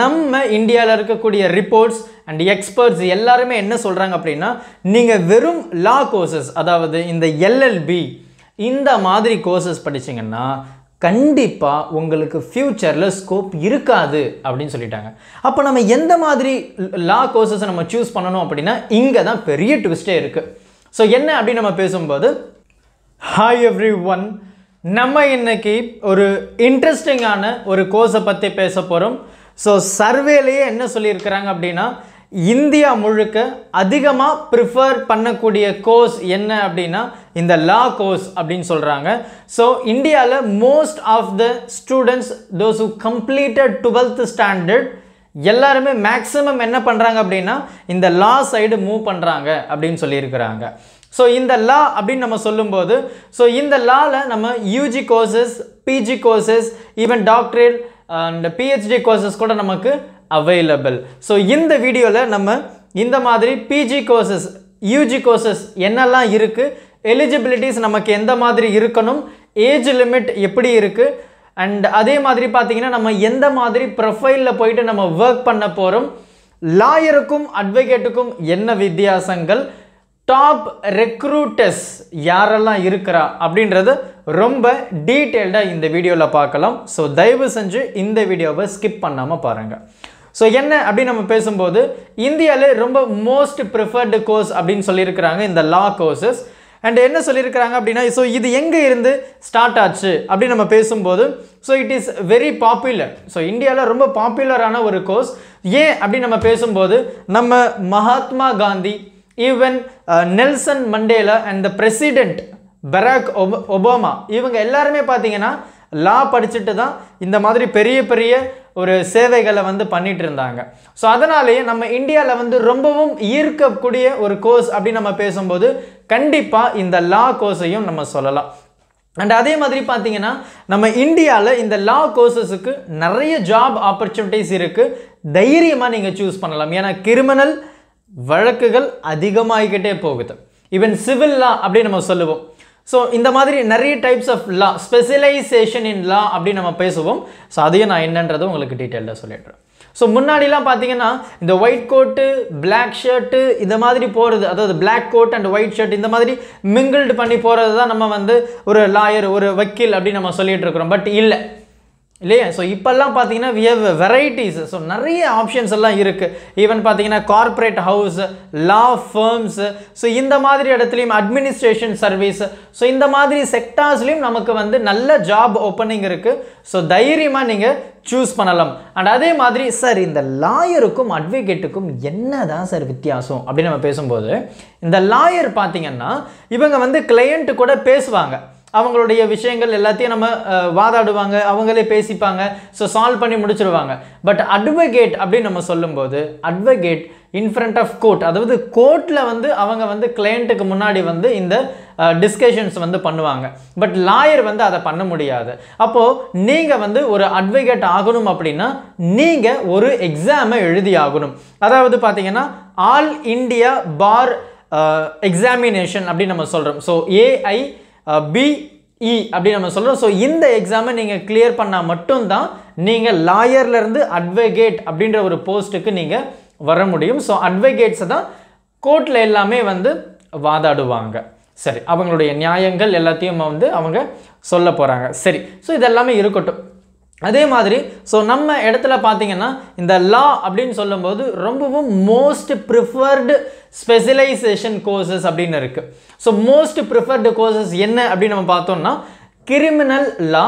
நம்ம இந்தியாவில் இருக்கக்கூடிய ரிப்போர்ட்ஸ் அண்ட் எக்ஸ்பர்ட்ஸ் எல்லாருமே என்ன சொல்கிறாங்க அப்படின்னா நீங்கள் வெறும் லா கோர்சஸ் அதாவது இந்த எல்எல்பி இந்த மாதிரி கோர்சஸ் படிச்சிங்கன்னா கண்டிப்பாக உங்களுக்கு ஃப்யூச்சரில் ஸ்கோப் இருக்காது அப்படின்னு சொல்லிட்டாங்க அப்போ நம்ம எந்த மாதிரி லா கோர்சஸை நம்ம சூஸ் பண்ணணும் அப்படின்னா இங்கே தான் பெரிய ட்விஸ்ட்டே இருக்குது ஸோ என்ன அப்படின்னு நம்ம பேசும்போது ஹாய் எவ்ரி ஒன் நம்ம இன்னைக்கு ஒரு இன்ட்ரெஸ்டிங்கான ஒரு கோர்ஸை பற்றி பேச போகிறோம் ஸோ சர்வேலேயே என்ன சொல்லியிருக்கிறாங்க அப்படின்னா இந்தியா முழுக்க அதிகமாக ப்ரிஃபர் பண்ணக்கூடிய கோர்ஸ் என்ன அப்படின்னா இந்த லா கோர்ஸ் அப்படின்னு சொல்கிறாங்க ஸோ இந்தியாவில் most of the students those who completed twelfth standard எல்லாருமே மேக்ஸிமம் என்ன பண்ணுறாங்க அப்படின்னா இந்த லா சைடு மூவ் பண்ணுறாங்க அப்படின்னு சொல்லியிருக்கிறாங்க ஸோ இந்த லா அப்படின்னு நம்ம சொல்லும்போது ஸோ இந்த லாவில் நம்ம UG courses PG courses even doctorate and PhD courses கூட நமக்கு அவைலபிள் ஸோ இந்த வீடியோவில் நம்ம இந்த மாதிரி பிஜி கோர்சஸ் யூஜி கோர்சஸ் என்னெல்லாம் இருக்குது எலிஜிபிலிட்டிஸ் நமக்கு எந்த மாதிரி இருக்கணும் ஏஜ் லிமிட் எப்படி இருக்குது அண்ட் அதே மாதிரி பார்த்திங்கன்னா நம்ம எந்த மாதிரி ப்ரொஃபைலில் போயிட்டு நம்ம ஒர்க் பண்ண போகிறோம் லாயருக்கும் அட்வொகேட்டுக்கும் என்ன வித்தியாசங்கள் டாப் ரெக்ரூட்டர்ஸ் யாரெல்லாம் இருக்கிறா அப்படின்றது ரொம்ப டீட்டெயில்டாக இந்த வீடியோவில் பார்க்கலாம் ஸோ தயவு செஞ்சு இந்த வீடியோவை ஸ்கிப் பண்ணாமல் பாருங்கள் ஸோ என்ன அப்படின்னு நம்ம பேசும்போது இந்தியாவில் ரொம்ப மோஸ்ட் ப்ரிஃபர்டு கோர்ஸ் அப்படின்னு சொல்லியிருக்கிறாங்க இந்த லா கோர்சஸ் அண்ட் என்ன சொல்லியிருக்கிறாங்க அப்படின்னா ஸோ இது எங்கே இருந்து ஸ்டார்ட் ஆச்சு அப்படின்னு நம்ம பேசும்போது so it is very popular so இந்தியாவில் ரொம்ப பாப்புலரான ஒரு கோர்ஸ் ஏன் அப்படின்னு நம்ம பேசும்போது நம்ம Mahatma Gandhi even Nelson Mandela and the president Barack ஒப ஒபாமா இவங்க எல்லாருமே பார்த்தீங்கன்னா லா படிச்சுட்டு தான் இந்த மாதிரி பெரிய பெரிய ஒரு சேவைகளை வந்து பண்ணிட்டு இருந்தாங்க ஸோ அதனாலேயே நம்ம இந்தியாவில் வந்து ரொம்பவும் ஈர்க்கக்கூடிய ஒரு கோர்ஸ் அப்படின்னு நம்ம பேசும்போது கண்டிப்பாக இந்த லா கோர்ஸையும் நம்ம சொல்லலாம் அண்ட் அதே மாதிரி பார்த்தீங்கன்னா நம்ம இந்தியாவில் இந்த லா கோர்சஸுக்கு நிறைய ஜாப் ஆப்பர்ச்சுனிட்டிஸ் இருக்குது தைரியமாக நீங்கள் சூஸ் பண்ணலாம் ஏன்னா கிரிமினல் வழக்குகள் அதிகமாகிக்கிட்டே போகுது ஈவன் சிவில் லா அப்படின்னு நம்ம சொல்லுவோம் ஸோ இந்த மாதிரி நிறைய types of law specialisation in law அப்படின்னு நம்ம பேசுவோம் ஸோ அதையும் நான் என்னன்றதும் உங்களுக்கு டீட்டெயிலில் சொல்லிடுறேன் ஸோ முன்னாடிலாம் பார்த்தீங்கன்னா இந்த ஒயிட் கோட்டு பிளாக் ஷர்ட்டு இந்த மாதிரி போகிறது அதாவது black coat and white shirt இந்த மாதிரி மிங்கிள்டு பண்ணி போகிறது தான் நம்ம வந்து ஒரு லாயர் ஒரு வக்கீல் அப்படின்னு நம்ம சொல்லிகிட்டு இருக்கிறோம் பட் இல்லை இல்லையா ஸோ இப்போல்லாம் பார்த்தீங்கன்னா வி ஹவ் வெரைட்டிஸ் ஸோ நிறைய ஆப்ஷன்ஸ் எல்லாம் இருக்குது ஈவன் பார்த்தீங்கன்னா corporate house law firms so இந்த மாதிரி இடத்துலையும் அட்மினிஸ்ட்ரேஷன் சர்வீஸ் ஸோ இந்த மாதிரி செக்டார்ஸ்லேயும் நமக்கு வந்து நல்ல ஜாப் ஓப்பனிங் இருக்குது ஸோ தைரியமாக நீங்கள் சூஸ் பண்ணலாம் அண்ட் அதே மாதிரி சார் இந்த லாயருக்கும் அட்வொகேட்டுக்கும் என்ன தான் சார் வித்தியாசம் அப்படின்னு நம்ம பேசும்போது இந்த லாயர் பார்த்திங்கன்னா இவங்க வந்து கிளையண்ட்டு கூட பேசுவாங்க அவங்களுடைய விஷயங்கள் எல்லாத்தையும் நம்ம வாதாடுவாங்க அவங்களே பேசிப்பாங்க ஸோ சால்வ் பண்ணி முடிச்சிருவாங்க பட் அட்வொகேட் அப்படின்னு நம்ம சொல்லும்போது அட்வொகேட் இன்ஃப்ரண்ட் ஆஃப் கோர்ட் அதாவது கோர்ட்டில் வந்து அவங்க வந்து கிளையண்ட்டுக்கு முன்னாடி வந்து இந்த டிஸ்கஷன்ஸ் வந்து பண்ணுவாங்க பட் லாயர் வந்து அதை பண்ண முடியாது அப்போது நீங்கள் வந்து ஒரு அட்வொகேட் ஆகணும் அப்படின்னா நீங்கள் ஒரு எக்ஸாமை எழுதி ஆகணும் அதாவது பார்த்தீங்கன்னா ஆல் இண்டியா பார் எக்ஸாமினேஷன் அப்படின்னு நம்ம சொல்கிறோம் ஸோ ஏஐ பிஇ e அப்படின்னு நம்ம சொல்கிறோம் ஸோ இந்த எக்ஸாமை நீங்கள் கிளியர் பண்ணால் மட்டும்தான் நீங்கள் லாயர்லேருந்து அட்வொகேட் அப்படின்ற ஒரு போஸ்ட்டுக்கு நீங்கள் வர முடியும் ஸோ அட்வொகேட்ஸை தான் கோர்ட்டில் எல்லாமே வந்து வாதாடுவாங்க சரி அவங்களுடைய நியாயங்கள் எல்லாத்தையும் வந்து அவங்க சொல்ல போகிறாங்க சரி ஸோ இதெல்லாமே இருக்கட்டும் அதே மாதிரி ஸோ நம்ம இடத்துல பார்த்தீங்கன்னா இந்த லா அப்படின்னு சொல்லும்போது ரொம்பவும் மோஸ்ட் ப்ரிஃபர்டு ஸ்பெஷலைசேஷன் கோர்சஸ் அப்படின்னு இருக்குது ஸோ மோஸ்ட் ப்ரிஃபர்டு கோர்சஸ் என்ன அப்படின்னு நம்ம பார்த்தோம்னா criminal law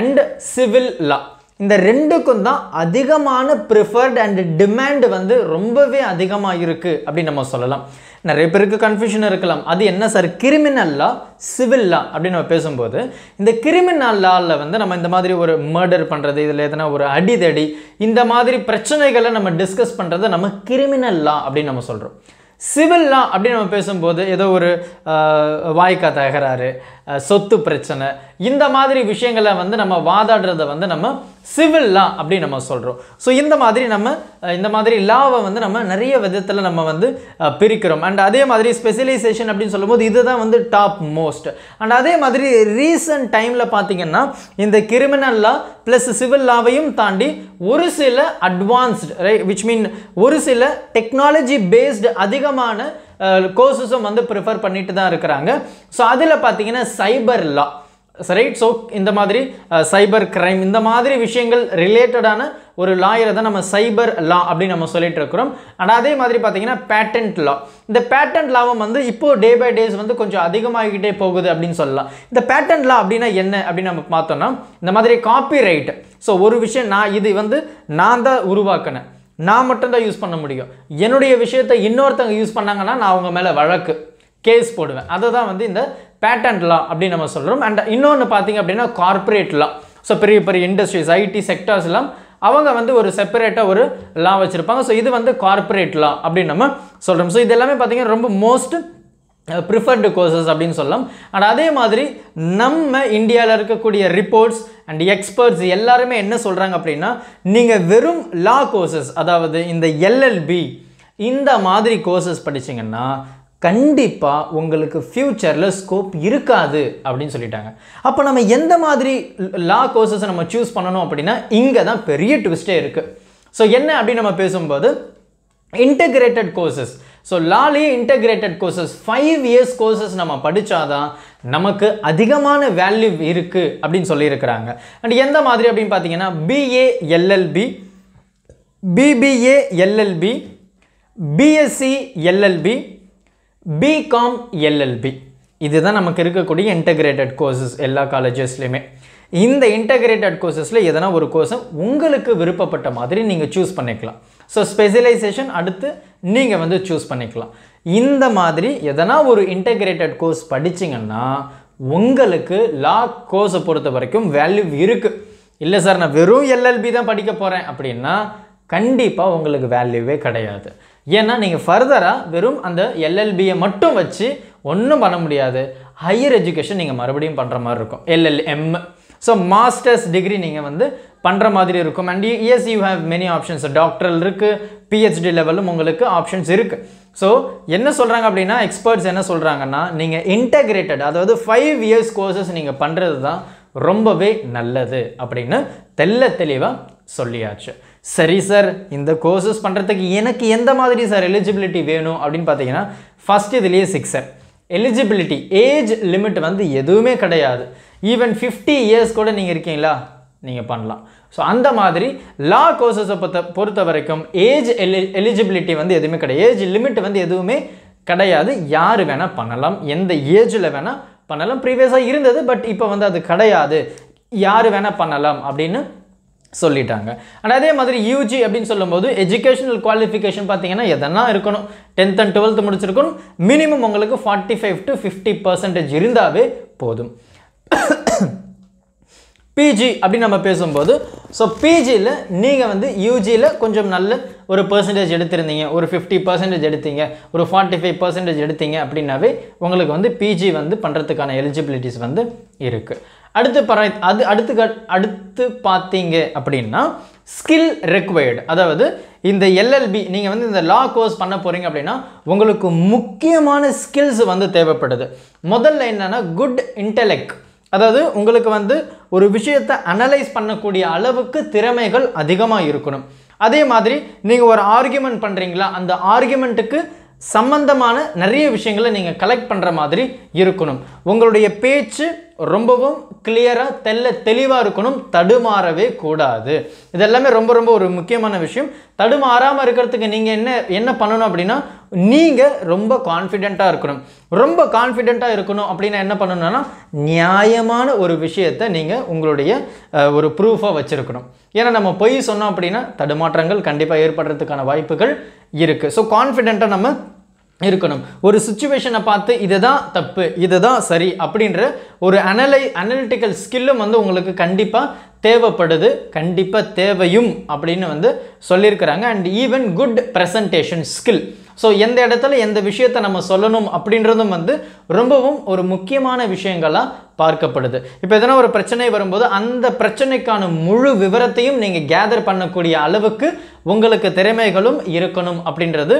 and civil law இந்த ரெண்டுக்கும் தான் அதிகமான ப்ரிஃபர்டு அண்ட் டிமாண்ட் வந்து ரொம்பவே அதிகமாக இருக்குது அப்படின்னு நம்ம சொல்லலாம் நிறைய பேருக்கு கன்ஃபியூஷன் இருக்கலாம் அது என்ன sir criminal law civil law அப்படின்னு நம்ம பேசும்போது இந்த கிரிமினல் லாவில் வந்து நம்ம இந்த மாதிரி ஒரு மர்டர் பண்ணுறது இதில் எதனா ஒரு அடிதடி இந்த மாதிரி பிரச்சனைகளை நம்ம டிஸ்கஸ் பண்ணுறதை நம்ம கிரிமினல் லா அப்படின்னு நம்ம சொல்கிறோம் சிவில் லா அப்படின்னு நம்ம பேசும்போது ஏதோ ஒரு வாய்க்கா தகராறு சொத்து பிரச்சனை இந்த மாதிரி விஷயங்களை வந்து நம்ம வாதாடுறத வந்து நம்ம சிவில் லா அப்படின்னு நம்ம சொல்கிறோம் ஸோ இந்த மாதிரி நம்ம இந்த மாதிரி லாவை வந்து நம்ம நிறைய விதத்தில் நம்ம வந்து பிரிக்கிறோம் அண்ட் அதே மாதிரி ஸ்பெஷலைசேஷன் அப்படின்னு சொல்லும்போது இதுதான் வந்து டாப் மோஸ்ட் அண்ட் அதே மாதிரி ரீசன்ட் டைமில் பார்த்திங்கன்னா இந்த கிரிமினல் லா ப்ளஸ் சிவில் லாவையும் தாண்டி ஒரு சில அட்வான்ஸ்டு ரைட் விச் மீன் ஒரு சில டெக்னாலஜி பேஸ்டு அதிகமான கோர்சஸும் வந்து ப்ரிஃபர் பண்ணிட்டு தான் இருக்கிறாங்க ஸோ அதில் பார்த்தீங்கன்னா சைபர் லா ரைட் ஸோ இந்த மாதிரி சைபர் கிரைம் இந்த மாதிரி விஷயங்கள் ரிலேட்டடான ஒரு லாயரை தான் நம்ம சைபர் லா அப்படின்னு நம்ம சொல்லிட்டு இருக்கிறோம் ஆனால் அதே மாதிரி பார்த்தீங்கன்னா பேட்டன்ட் லா இந்த பேட்டன்ட் லாவும் வந்து இப்போது டே பை டேஸ் வந்து கொஞ்சம் அதிகமாகிக்கிட்டே போகுது அப்படின்னு சொல்லலாம் இந்த பேட்டன்ட் லா அப்படின்னா என்ன அப்படின்னு நம்ம பார்த்தோம்னா இந்த மாதிரி காப்பி ரைட் ஸோ ஒரு விஷயம் நான் இது வந்து நான் தான் உருவாக்கினேன் நான் மட்டும்தான் யூஸ் பண்ண முடியும் என்னுடைய விஷயத்தை இன்னொருத்தவங்க யூஸ் பண்ணாங்கன்னா நான் அவங்க மேலே வழக்கு கேஸ் போடுவேன் அதை தான் வந்து இந்த பேட்டன்ட் லா அப்படின்னு நம்ம சொல்கிறோம் அண்ட் இன்னொன்று பார்த்திங்க அப்படின்னா கார்ப்பரேட் லா ஸோ பெரிய பெரிய இண்டஸ்ட்ரீஸ் ஐடி செக்டர்ஸ் எல்லாம் அவங்க வந்து ஒரு செப்பரேட்டாக ஒரு லா வச்சுருப்பாங்க ஸோ இது வந்து கார்ப்பரேட் லா அப்படின்னு நம்ம சொல்கிறோம் ஸோ இது எல்லாமே பார்த்திங்கன்னா ரொம்ப மோஸ்ட் ப்ரிஃபர்டு கோர்சஸ் அப்படின்னு சொல்லலாம் அண்ட் அதே மாதிரி நம்ம இந்தியாவில் இருக்கக்கூடிய ரிப்போர்ட்ஸ் அண்ட் எக்ஸ்பர்ட்ஸ் எல்லாருமே என்ன சொல்கிறாங்க அப்படின்னா நீங்கள் வெறும் லா கோர்சஸ் அதாவது இந்த எல்எல்பி இந்த மாதிரி கோர்சஸ் படிச்சிங்கன்னா கண்டிப்பாக உங்களுக்கு ஃப்யூச்சரில் ஸ்கோப் இருக்காது அப்படின்னு சொல்லிட்டாங்க அப்போ நம்ம எந்த மாதிரி லா கோர்சஸை நம்ம சூஸ் பண்ணணும் அப்படின்னா இங்கே தான் பெரிய ட்விஸ்ட்டே இருக்குது ஸோ என்ன அப்படின்னு நம்ம பேசும்போது இன்டகிரேட்டட் கோர்சஸ் ஸோ லாலே integrated courses five years courses நம்ம படித்தாதான் நமக்கு அதிகமான வேல்யூ இருக்குது அப்படின்னு சொல்லியிருக்கிறாங்க அண்ட் எந்த மாதிரி அப்படின்னு பார்த்தீங்கன்னா BA LLB BBA LLB BSc LLB BCom LLB இதுதான் நமக்கு இருக்கக்கூடிய இன்டகிரேட்டட் கோர்சஸ் எல்லா காலேஜஸ்லையுமே இந்த இன்டகிரேட்டட் கோர்சஸில் எதனா ஒரு கோர்ஸை உங்களுக்கு விருப்பப்பட்ட மாதிரி நீங்கள் சூஸ் பண்ணிக்கலாம் ஸோ ஸ்பெஷலைசேஷன் அடுத்து நீங்கள் வந்து சூஸ் பண்ணிக்கலாம் இந்த மாதிரி எதனா ஒரு இன்டகிரேட்டட் கோர்ஸ் படிச்சிங்கன்னா உங்களுக்கு லா கோர்ஸை பொறுத்த வரைக்கும் வேல்யூ இருக்குது இல்லை சார் நான் வெறும் எல்எல்பி தான் படிக்க போகிறேன் அப்படின்னா கண்டிப்பாக உங்களுக்கு வேல்யூவே கிடையாது ஏன்னா நீங்கள் ஃபர்தராக வெறும் அந்த எல்எல்பியை மட்டும் வச்சு ஒன்றும் பண்ண முடியாது ஹையர் எஜுகேஷன் நீங்கள் மறுபடியும் பண்ணுற மாதிரி இருக்கும் எல்எல்எம் ஸோ மாஸ்டர்ஸ் டிகிரி நீங்கள் வந்து பண்ணுற மாதிரி இருக்கும் and yes you have many options doctoral இருக்குது பிஹெச்டி லெவலும் உங்களுக்கு ஆப்ஷன்ஸ் இருக்குது ஸோ என்ன சொல்கிறாங்க அப்படின்னா எக்ஸ்பர்ட்ஸ் என்ன சொல்கிறாங்கன்னா நீங்கள் இன்டெகிரேட்டட் அதாவது ஃபைவ் இயர்ஸ் கோர்சஸ் நீங்கள் பண்ணுறது தான் ரொம்பவே நல்லது அப்படின்னு தெல்ல தெளிவாக சொல்லியாச்சு சரி சார் இந்த கோர்சஸ் பண்ணுறதுக்கு எனக்கு எந்த மாதிரி சார் எலிஜிபிலிட்டி வேணும் அப்படின்னு பார்த்தீங்கன்னா ஃபஸ்ட் இதுலேயே சிக்ஸர் எலிஜிபிலிட்டி ஏஜ் லிமிட் வந்து எதுவுமே கிடையாது ஈவன் ஃபிஃப்டி இயர்ஸ் கூட நீங்கள் இருக்கீங்களா நீங்கள் பண்ணலாம் ஸோ அந்த மாதிரி லா கோர்சஸை பொறுத்த பொறுத்த வரைக்கும் ஏஜ் எலி எலிஜிபிலிட்டி வந்து எதுவுமே கிடையாது ஏஜ் லிமிட் வந்து எதுவுமே கிடையாது யார் வேணால் பண்ணலாம் எந்த ஏஜில் வேணால் பண்ணலாம் ப்ரீவியஸாக இருந்தது பட் இப்போ வந்து அது கிடையாது யார் வேணால் பண்ணலாம் அப்படின்னு சொல்லிட்டாங்க அண்ட் அதே மாதிரி யூஜி அப்படின்னு சொல்லும்போது எஜுகேஷனல் குவாலிஃபிகேஷன் பார்த்தீங்கன்னா எதனா இருக்கணும் டென்த் அண்ட் டுவெல்த் முடிச்சிருக்கணும் மினிமம் உங்களுக்கு forty five to fifty percentage இருந்தாவே போதும் பிஜி அப்படின்னு நம்ம பேசும்போது ஸோ பிஜியில் நீங்கள் வந்து யூஜியில் கொஞ்சம் நல்ல ஒரு பர்சன்டேஜ் எடுத்திருந்தீங்க ஒரு ஃபிஃப்டி பர்சன்டேஜ் எடுத்தீங்க ஒரு ஃபார்ட்டி ஃபைவ் பர்சன்டேஜ் எடுத்தீங்க அப்படின்னாவே உங்களுக்கு வந்து பிஜி வந்து பண்ணுறதுக்கான எலிஜிபிலிட்டிஸ் வந்து இருக்குது அடுத்து பர அது அடுத்து அடுத்து பார்த்தீங்க அப்படின்னா ஸ்கில் ரெக்வயர்டு அதாவது இந்த எல்எல்பி நீங்கள் வந்து இந்த லா கோர்ஸ் பண்ண போகிறீங்க அப்படின்னா உங்களுக்கு முக்கியமான ஸ்கில்ஸ் வந்து தேவைப்படுது முதல்ல என்னென்னா குட் இன்டெலெக்ட் அதாவது உங்களுக்கு வந்து ஒரு விஷயத்தை அனலைஸ் பண்ணக்கூடிய அளவுக்கு திறமைகள் அதிகமாக இருக்கணும் அதே மாதிரி நீங்கள் ஒரு ஆர்கியூமெண்ட் பண்ணுறீங்களா அந்த ஆர்கியூமெண்ட்டுக்கு சம்பந்தமான நிறைய விஷயங்களை நீங்கள் கலெக்ட் பண்ணுற மாதிரி இருக்கணும் உங்களுடைய பேச்சு ரொம்பவும் கிளியராக தெல்ல தெளிவாக இருக்கணும் தடுமாறவே கூடாது இதெல்லாமே ரொம்ப ரொம்ப ஒரு முக்கியமான விஷயம் தடுமாறாமல் இருக்கிறதுக்கு நீங்கள் என்ன என்ன பண்ணணும் அப்படின்னா நீங்கள் ரொம்ப கான்ஃபிடெண்ட்டாக இருக்கணும் ரொம்ப கான்ஃபிடெண்ட்டாக இருக்கணும் அப்படின்னா என்ன பண்ணணும்னா நியாயமான ஒரு விஷயத்தை நீங்கள் உங்களுடைய ஒரு ப்ரூஃபாக வச்சுருக்கணும் ஏன்னா நம்ம பொய் சொன்னோம் அப்படின்னா தடுமாற்றங்கள் கண்டிப்பாக ஏற்படுறதுக்கான வாய்ப்புகள் இருக்குது ஸோ கான்ஃபிடெண்ட்டாக நம்ம இருக்கணும் ஒரு சுச்சுவேஷனை பார்த்து இது தான் தப்பு இது தான் சரி அப்படின்ற ஒரு அனலை அனலிட்டிக்கல் ஸ்கில்லும் வந்து உங்களுக்கு கண்டிப்பாக தேவைப்படுது கண்டிப்பாக தேவையும் அப்படின்னு வந்து சொல்லியிருக்கிறாங்க and even good presentation skill so எந்த இடத்துல எந்த விஷயத்தை நம்ம சொல்லணும் அப்படின்றதும் வந்து ரொம்பவும் ஒரு முக்கியமான விஷயங்களாக பார்க்கப்படுது இப்போ எதனா ஒரு பிரச்சனை வரும்போது அந்த பிரச்சனைக்கான முழு விவரத்தையும் நீங்கள் கேதர் பண்ணக்கூடிய அளவுக்கு உங்களுக்கு திறமைகளும் இருக்கணும் அப்படின்றது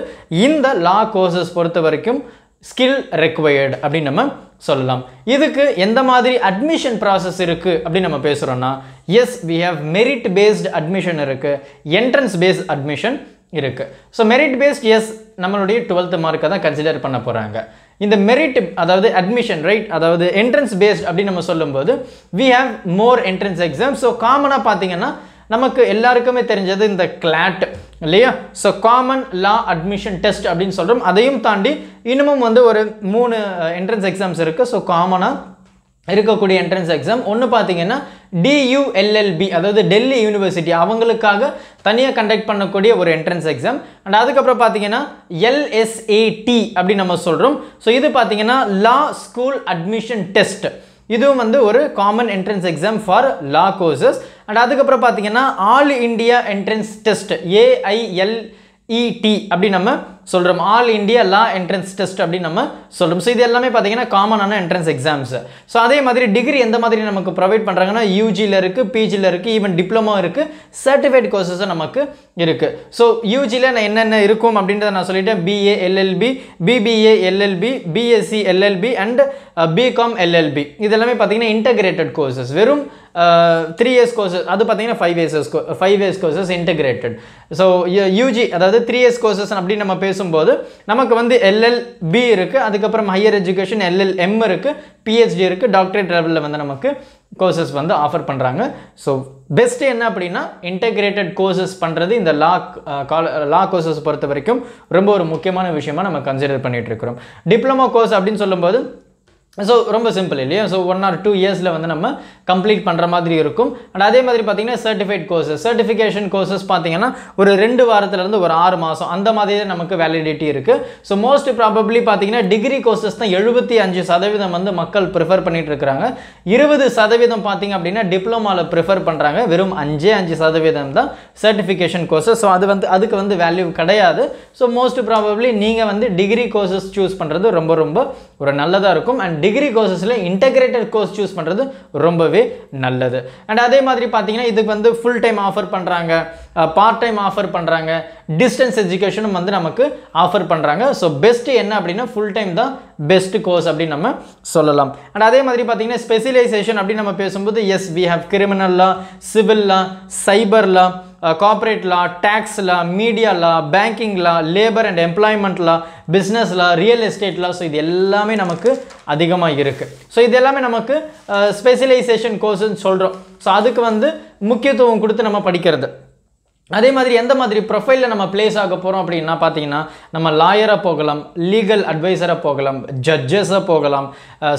இந்த லா கோர்சஸ் பொறுத்த வரைக்கும் ஸ்கில் ரெக்வயர்டு அப்படின்னு நம்ம சொல்லலாம் இதுக்கு எந்த மாதிரி அட்மிஷன் ப்ராசஸ் இருக்குது அப்படின்னு நம்ம பேசுகிறோன்னா yes we have merit based admission இருக்குது என்ட்ரன்ஸ் பேஸ்ட் அட்மிஷன் இருக்குது ஸோ மெரிட் பேஸ்ட் எஸ் நம்மளுடைய டுவெல்த்து மார்க்கை தான் கன்சிடர் பண்ண போகிறாங்க இந்த மெரிட் அதாவது அட்மிஷன் ரைட் அதாவது என்ட்ரன்ஸ் பேஸ்ட் அப்படின்னு நம்ம சொல்லும்போது we have more entrance exam so காமனாக பார்த்தீங்கன்னா நமக்கு எல்லாருக்குமே தெரிஞ்சது இந்த கிளாட் இல்லையா so common law admission test அப்படின்னு சொல்கிறோம் அதையும் தாண்டி இன்னமும் வந்து ஒரு மூணு என்ட்ரன்ஸ் எக்ஸாம்ஸ் இருக்குது ஸோ காமனாக இருக்கக்கூடிய என்ட்ரன்ஸ் எக்ஸாம் ஒன்று பார்த்தீங்கன்னா டியூஎல்எல்பி அதாவது டெல்லி யூனிவர்சிட்டி அவங்களுக்காக தனியாக கண்டக்ட் பண்ணக்கூடிய ஒரு என்ட்ரன்ஸ் எக்ஸாம் அண்ட் அதுக்கப்புறம் பார்த்தீங்கன்னா எல்எஸ்ஏடி அப்படின்னு நம்ம சொல்கிறோம் ஸோ இது பார்த்தீங்கன்னா லா ஸ்கூல் அட்மிஷன் டெஸ்ட் இதுவும் வந்து ஒரு common entrance exam for law courses and அதுக்கப்புறம் பார்த்தீங்கன்னா all India entrance test AILET அப்படி நம்ம சொல்கிறோம் all India law entrance test அப்படின்னு நம்ம சொல்கிறோம் ஸோ இது எல்லாமே பார்த்தீங்கன்னா காமனான என்ட்ரன்ஸ் எக்ஸாம்ஸ் ஸோ அதே மாதிரி டிகிரி எந்த மாதிரி நமக்கு ப்ரொவைட் பண்ணுறாங்கன்னா யூஜியில் இருக்குது பிஜியில் இருக்குது ஈவன் டிப்ளமோ இருக்குது சர்டிஃபைட் கோர்சஸும் நமக்கு இருக்குது ஸோ யூஜியில் நான் என்னென்ன இருக்கும் அப்படின்றத நான் சொல்லிட்டேன் BA LLB BBA LLB BSc LLB and BCom LLB இதெல்லாமே பார்த்தீங்கன்னா இன்டகிரேட்டட் கோர்சஸ் வெறும் த்ரீ இயர்ஸ் கோர்ஸஸ் அது பார்த்தீங்கன்னா five years five years courses integrated so UG அதாவது த்ரீ இயர்ஸ் கோர்சஸ் அப்படின்னு நம்ம பேசும்போது நமக்கு வந்து எல்எல்பி இருக்குது அதுக்கப்புறம் ஹையர் எஜுகேஷன் எல்எல்எம் இருக்குது பிஹெச்டி இருக்குது டாக்டரேட் லெவலில் வந்து நமக்கு கோர்சஸ் வந்து ஆஃபர் பண்ணுறாங்க ஸோ பெஸ்ட்டு என்ன அப்படின்னா இன்டெகிரேட்டட் கோர்சஸ் பண்ணுறது இந்த லா கால லா கோர்சஸ் பொறுத்த வரைக்கும் ரொம்ப ஒரு முக்கியமான விஷயமாக நம்ம கன்சிடர் பண்ணிகிட்ருக்கிறோம் டிப்ளமோ கோர்ஸ் அப்படின்னு சொல்லும்போது ஸோ ரொம்ப சிம்பிள் இல்லையா ஸோ ஒன் ஆர் டூ இயர்ஸில் வந்து நம்ம கம்ப்ளீட் பண்ணுற மாதிரி இருக்கும் அண்ட் அதே மாதிரி பார்த்திங்கன்னா சர்டிஃபைட் கோர்சஸ் சர்டிஃபிகேஷன் கோர்சஸ் பார்த்திங்கன்னா ஒரு ரெண்டு வாரத்துலேருந்து ஒரு ஆறு மாதம் அந்த மாதிரி தான் நமக்கு வேலிடிட்டி இருக்குது ஸோ மோஸ்ட் ப்ராபப்ளி பார்த்திங்கன்னா டிகிரி கோர்சஸ் தான் எழுபத்தி அஞ்சு சதவீதம் வந்து மக்கள் ப்ரிஃபர் பண்ணிகிட்டு இருக்கிறாங்க இருபது சதவீதம் பார்த்திங்க அப்படின்னா டிப்ளமாவில் ப்ரிஃபர் பண்ணுறாங்க வெறும் அஞ்சே அஞ்சு சதவீதம் தான் சர்டிஃபிகேஷன் கோர்சஸ் ஸோ அது வந்து அதுக்கு வந்து வேல்யூ கிடையாது ஸோ மோஸ்ட் ப்ராபப்ளி நீங்கள் வந்து டிகிரி கோர்சஸ் சூஸ் பண்ணுறது ரொம்ப ரொம்ப ஒரு நல்லதாக இருக்கும் அண்ட் டிகிரி கோர்சஸில் இன்டெகிரேட்டட் கோர்ஸ் சூஸ் பண்ணுறது ரொம்பவே நல்லது அண்ட் அதே மாதிரி பார்த்தீங்கன்னா இதுக்கு வந்து ஃபுல் டைம் ஆஃபர் பண்ணுறாங்க பார்ட் டைம் ஆஃபர் பண்ணுறாங்க டிஸ்டன்ஸ் எஜுகேஷனும் வந்து நமக்கு ஆஃபர் பண்ணுறாங்க ஸோ பெஸ்ட்டு என்ன அப்படின்னா ஃபுல் டைம் தான் பெஸ்ட் கோர்ஸ் அப்படின்னு நம்ம சொல்லலாம் அண்ட் அதே மாதிரி பார்த்தீங்கன்னா ஸ்பெஷலைசேஷன் அப்படின்னு நம்ம பேசும்போது yes we have criminal law civil law cyber law corporate law tax law media law banking law labour and employment law business law real estate law so இது எல்லாமே நமக்கு அதிகமாக இருக்குது ஸோ இது எல்லாமே நமக்கு ஸ்பெஷலைசேஷன் கோர்ஸ்ன்னு சொல்கிறோம் ஸோ அதுக்கு வந்து முக்கியத்துவம் கொடுத்து நம்ம படிக்கிறது அதே மாதிரி எந்த மாதிரி ப்ரொஃபைலில் நம்ம பிளேஸ் ஆக போகிறோம் அப்படின்னா பார்த்தீங்கன்னா நம்ம லாயராக போகலாம் லீகல் அட்வைசராக போகலாம் ஜட்ஜஸாக போகலாம்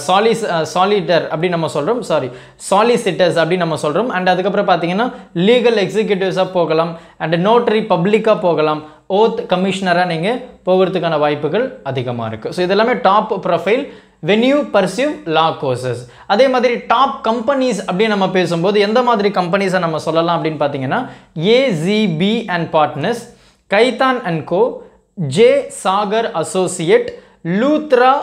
சாலிஸ் சாலிட்டர் அப்படின்னு நம்ம சொல்கிறோம் சாரி சாலிசிட்டர்ஸ் அப்படின்னு நம்ம சொல்கிறோம் அண்ட் அதுக்கப்புறம் பார்த்தீங்கன்னா லீகல் எக்ஸிக்யூட்டிவ்ஸாக போகலாம் அண்ட் நோட்டரி பப்ளிக்காக போகலாம் ஓத் கமிஷனராக நீங்கள் போகிறதுக்கான வாய்ப்புகள் அதிகமாக இருக்குது ஸோ இதெல்லாமே top profile venue you pursue law courses அதே மாதிரி டாப் கம்பெனிஸ் அப்படின்னு நம்ம பேசும்போது எந்த மாதிரி கம்பெனிஸை நம்ம சொல்லலாம் அப்படின்னு பார்த்தீங்கன்னா AZB and partners Khaitan and co J Sagar associate Luthra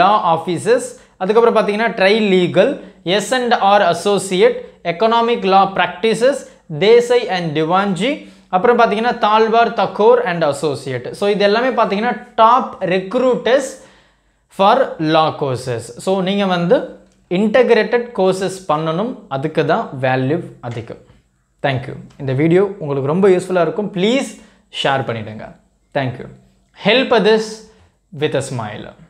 law offices அதுக்கப்புறம் பார்த்தீங்கன்னா Trilegal S and R associate economic law practices Desai and Diwanji அப்புறம் பார்த்தீங்கன்னா Talwar Thakore and associate so இது எல்லாமே பார்த்தீங்கன்னா top recruiters for law courses so நீங்கள் வந்து இன்டகிரேட்டட் கோர்சஸ் பண்ணணும் அதுக்கு தான் வேல்யூ அதிகம் தேங்க்யூ இந்த வீடியோ உங்களுக்கு ரொம்ப யூஸ்ஃபுல்லாக இருக்கும் ப்ளீஸ் ஷேர் பண்ணிவிடுங்க thank you help this with a smiler